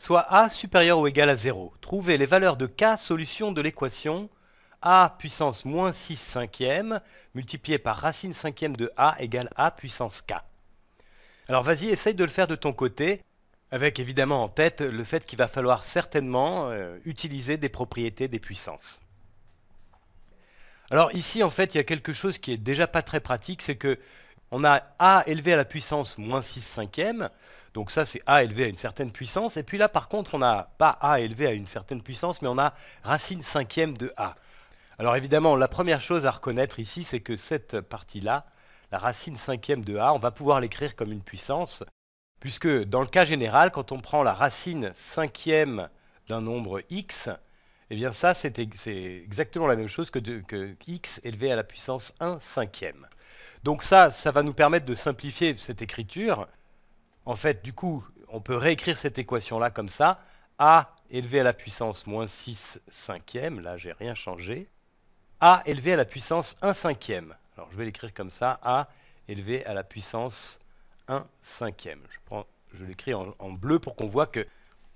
soit a supérieur ou égal à 0. Trouvez les valeurs de k solution de l'équation a puissance moins 6 cinquième multiplié par racine cinquième de a égale a puissance k. Alors vas-y, essaye de le faire de ton côté, avec évidemment en tête le fait qu'il va falloir certainement euh, utiliser des propriétés des puissances. Alors ici, en fait, il y a quelque chose qui n'est déjà pas très pratique, c'est que on a a élevé à la puissance moins 6 cinquième, donc ça, c'est A élevé à une certaine puissance. Et puis là, par contre, on n'a pas A élevé à une certaine puissance, mais on a racine cinquième de A. Alors évidemment, la première chose à reconnaître ici, c'est que cette partie-là, la racine cinquième de A, on va pouvoir l'écrire comme une puissance, puisque dans le cas général, quand on prend la racine cinquième d'un nombre x, eh bien ça, c'est exactement la même chose que, que x élevé à la puissance 1 cinquième. Donc ça, ça va nous permettre de simplifier cette écriture, en fait, du coup, on peut réécrire cette équation-là comme ça. A élevé à la puissance moins 6 cinquième, là j'ai rien changé. A élevé à la puissance 1 cinquième. Alors je vais l'écrire comme ça, A élevé à la puissance 1 cinquième. Je, l'écris en, en, bleu pour qu'on voit que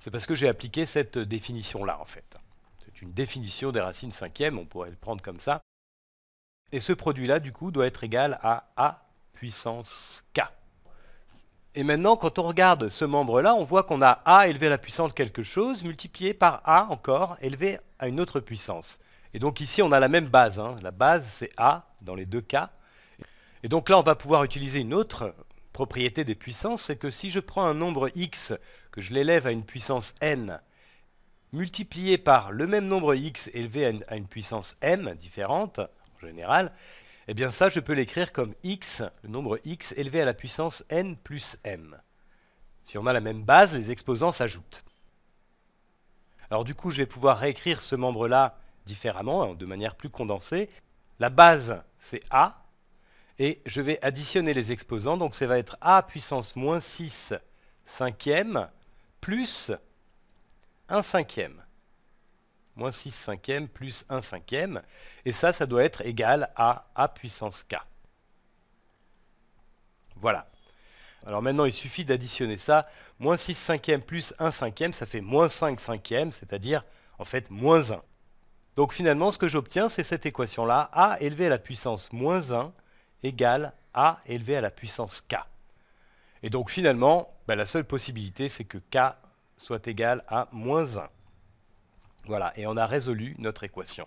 c'est parce que j'ai appliqué cette définition-là en fait. C'est une définition des racines cinquièmes, on pourrait le prendre comme ça. Et ce produit-là du coup doit être égal à A puissance K. Et maintenant, quand on regarde ce membre-là, on voit qu'on a A élevé à la puissance de quelque chose, multiplié par A encore, élevé à une autre puissance. Et donc ici, on a la même base. Hein. La base, c'est A dans les deux cas. Et donc là, on va pouvoir utiliser une autre propriété des puissances, c'est que si je prends un nombre x, que je l'élève à une puissance n, multiplié par le même nombre x élevé à une puissance m différente, en général, eh bien ça, je peux l'écrire comme x, le nombre x élevé à la puissance n plus m. Si on a la même base, les exposants s'ajoutent. Alors du coup, je vais pouvoir réécrire ce membre-là différemment, hein, de manière plus condensée. La base, c'est a, et je vais additionner les exposants, donc ça va être a puissance moins 6 cinquième plus 1 cinquième moins 6 cinquièmes plus 1 cinquième. Et ça, ça doit être égal à a puissance k. Voilà. Alors maintenant, il suffit d'additionner ça. Moins 6 cinquièmes plus 1 cinquième, ça fait moins 5 cinquièmes, c'est-à-dire en fait moins 1. Donc finalement, ce que j'obtiens, c'est cette équation-là. a élevé à la puissance moins 1 égale a élevé à la puissance k. Et donc finalement, ben, la seule possibilité, c'est que k soit égal à moins 1. Voilà, et on a résolu notre équation.